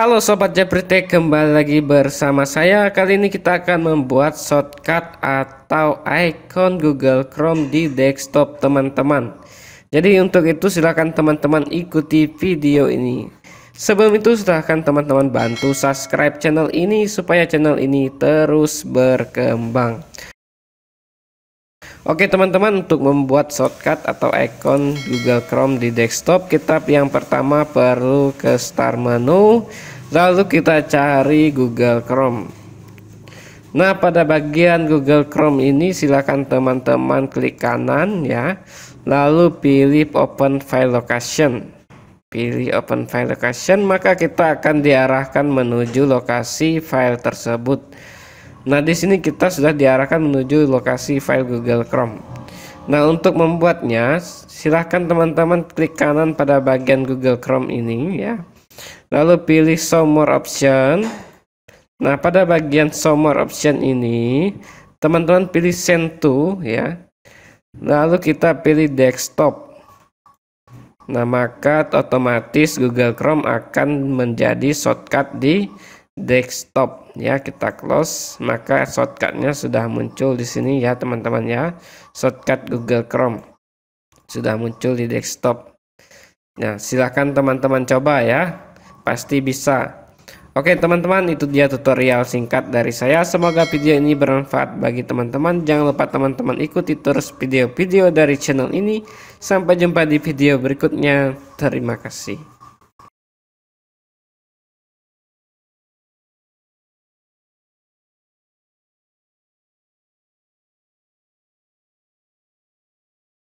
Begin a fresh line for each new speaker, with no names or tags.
Halo Sobat Jabritek, kembali lagi bersama saya Kali ini kita akan membuat shortcut atau icon Google Chrome di desktop teman-teman Jadi untuk itu silahkan teman-teman ikuti video ini Sebelum itu silahkan teman-teman bantu subscribe channel ini Supaya channel ini terus berkembang Oke teman-teman untuk membuat shortcut atau icon Google Chrome di desktop kita yang pertama perlu ke start menu lalu kita cari Google Chrome Nah pada bagian Google Chrome ini silakan teman-teman klik kanan ya lalu pilih open file location pilih open file location maka kita akan diarahkan menuju lokasi file tersebut Nah, di sini kita sudah diarahkan menuju lokasi file Google Chrome. Nah, untuk membuatnya, silahkan teman-teman klik kanan pada bagian Google Chrome ini ya. Lalu pilih show more option. Nah, pada bagian show more option ini, teman-teman pilih send to ya. Lalu kita pilih desktop. Nah, maka otomatis Google Chrome akan menjadi shortcut di desktop ya kita close maka shortcutnya sudah muncul di sini ya teman-teman ya shortcut Google Chrome sudah muncul di desktop nah silahkan teman-teman coba ya pasti bisa Oke teman-teman itu dia tutorial singkat dari saya Semoga video ini bermanfaat bagi teman-teman Jangan lupa teman-teman ikuti terus video-video dari channel ini Sampai jumpa di video berikutnya Terima kasih